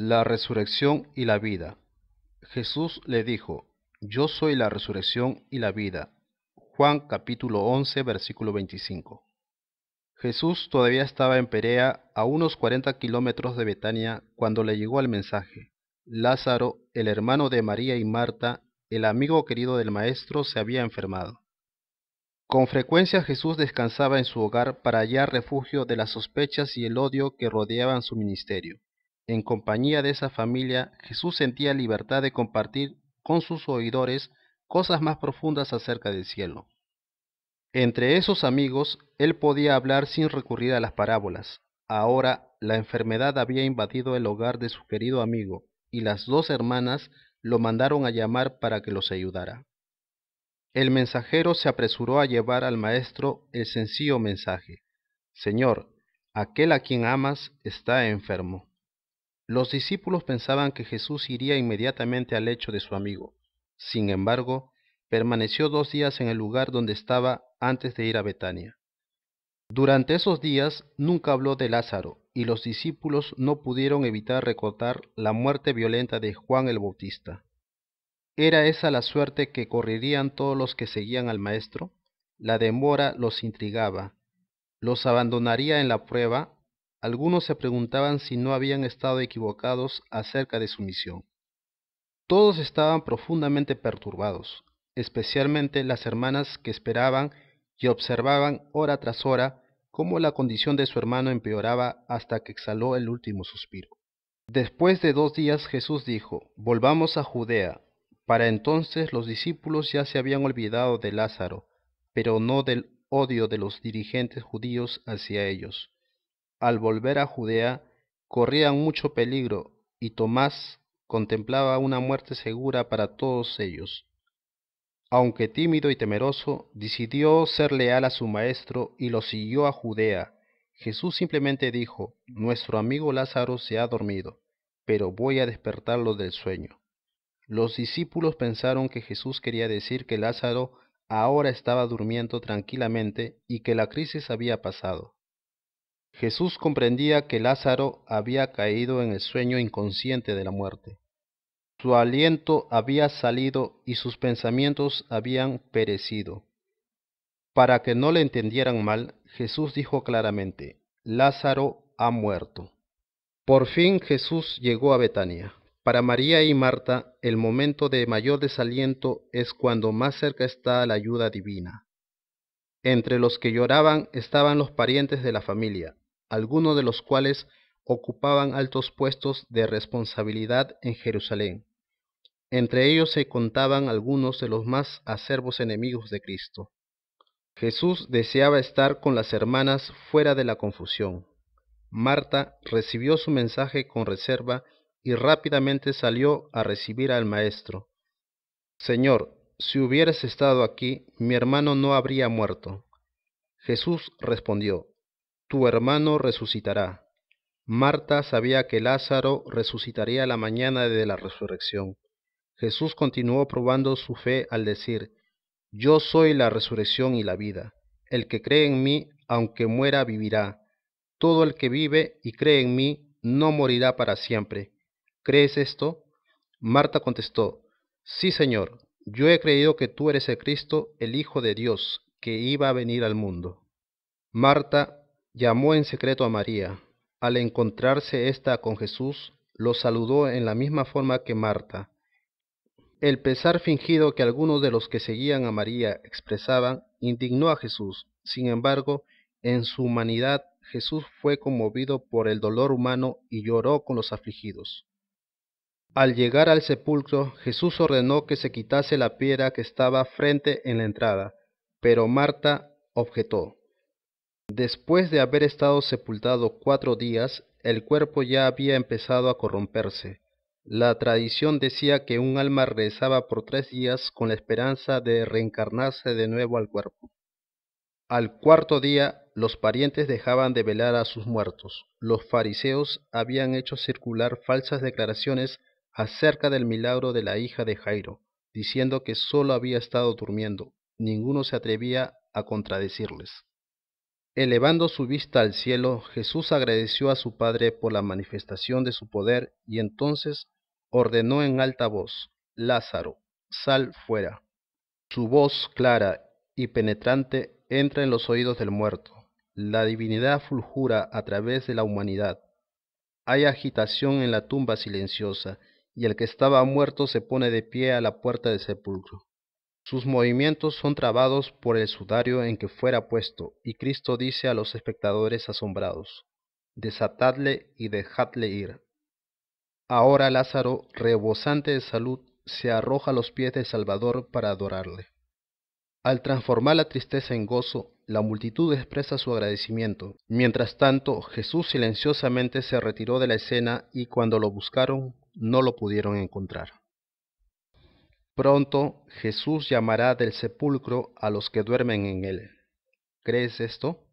La resurrección y la vida. Jesús le dijo, Yo soy la resurrección y la vida. Juan capítulo 11, versículo 25. Jesús todavía estaba en Perea, a unos 40 kilómetros de Betania, cuando le llegó el mensaje. Lázaro, el hermano de María y Marta, el amigo querido del Maestro, se había enfermado. Con frecuencia Jesús descansaba en su hogar para hallar refugio de las sospechas y el odio que rodeaban su ministerio. En compañía de esa familia, Jesús sentía libertad de compartir con sus oidores cosas más profundas acerca del cielo. Entre esos amigos, él podía hablar sin recurrir a las parábolas. Ahora la enfermedad había invadido el hogar de su querido amigo, y las dos hermanas lo mandaron a llamar para que los ayudara. El mensajero se apresuró a llevar al maestro el sencillo mensaje. Señor, aquel a quien amas está enfermo. Los discípulos pensaban que Jesús iría inmediatamente al lecho de su amigo. Sin embargo, permaneció dos días en el lugar donde estaba antes de ir a Betania. Durante esos días nunca habló de Lázaro, y los discípulos no pudieron evitar recortar la muerte violenta de Juan el Bautista. ¿Era esa la suerte que correrían todos los que seguían al Maestro? La demora los intrigaba. Los abandonaría en la prueba algunos se preguntaban si no habían estado equivocados acerca de su misión. Todos estaban profundamente perturbados, especialmente las hermanas que esperaban y observaban hora tras hora cómo la condición de su hermano empeoraba hasta que exhaló el último suspiro. Después de dos días Jesús dijo, Volvamos a Judea. Para entonces los discípulos ya se habían olvidado de Lázaro, pero no del odio de los dirigentes judíos hacia ellos al volver a Judea, corrían mucho peligro, y Tomás contemplaba una muerte segura para todos ellos. Aunque tímido y temeroso, decidió ser leal a su maestro y lo siguió a Judea. Jesús simplemente dijo, Nuestro amigo Lázaro se ha dormido, pero voy a despertarlo del sueño. Los discípulos pensaron que Jesús quería decir que Lázaro ahora estaba durmiendo tranquilamente y que la crisis había pasado. Jesús comprendía que Lázaro había caído en el sueño inconsciente de la muerte. Su aliento había salido y sus pensamientos habían perecido. Para que no le entendieran mal, Jesús dijo claramente, Lázaro ha muerto. Por fin Jesús llegó a Betania. Para María y Marta, el momento de mayor desaliento es cuando más cerca está la ayuda divina. Entre los que lloraban estaban los parientes de la familia, algunos de los cuales ocupaban altos puestos de responsabilidad en Jerusalén. Entre ellos se contaban algunos de los más acervos enemigos de Cristo. Jesús deseaba estar con las hermanas fuera de la confusión. Marta recibió su mensaje con reserva y rápidamente salió a recibir al Maestro. Señor, si hubieras estado aquí, mi hermano no habría muerto. Jesús respondió, Tu hermano resucitará. Marta sabía que Lázaro resucitaría la mañana de la resurrección. Jesús continuó probando su fe al decir, Yo soy la resurrección y la vida. El que cree en mí, aunque muera, vivirá. Todo el que vive y cree en mí, no morirá para siempre. ¿Crees esto? Marta contestó, Sí, Señor, yo he creído que tú eres el Cristo, el Hijo de Dios, que iba a venir al mundo. Marta llamó en secreto a María. Al encontrarse ésta con Jesús, lo saludó en la misma forma que Marta. El pesar fingido que algunos de los que seguían a María expresaban indignó a Jesús. Sin embargo, en su humanidad Jesús fue conmovido por el dolor humano y lloró con los afligidos. Al llegar al sepulcro, Jesús ordenó que se quitase la piedra que estaba frente en la entrada, pero Marta objetó. Después de haber estado sepultado cuatro días, el cuerpo ya había empezado a corromperse. La tradición decía que un alma rezaba por tres días con la esperanza de reencarnarse de nuevo al cuerpo. Al cuarto día, los parientes dejaban de velar a sus muertos. Los fariseos habían hecho circular falsas declaraciones acerca del milagro de la hija de Jairo, diciendo que sólo había estado durmiendo. Ninguno se atrevía a contradecirles. Elevando su vista al cielo, Jesús agradeció a su Padre por la manifestación de su poder y entonces ordenó en alta voz, Lázaro, sal fuera. Su voz clara y penetrante entra en los oídos del muerto. La divinidad fulgura a través de la humanidad. Hay agitación en la tumba silenciosa y el que estaba muerto se pone de pie a la puerta del sepulcro. Sus movimientos son trabados por el sudario en que fuera puesto, y Cristo dice a los espectadores asombrados, Desatadle y dejadle ir. Ahora Lázaro, rebosante de salud, se arroja a los pies del Salvador para adorarle. Al transformar la tristeza en gozo, la multitud expresa su agradecimiento. Mientras tanto, Jesús silenciosamente se retiró de la escena y cuando lo buscaron, no lo pudieron encontrar. Pronto Jesús llamará del sepulcro a los que duermen en él. ¿Crees esto?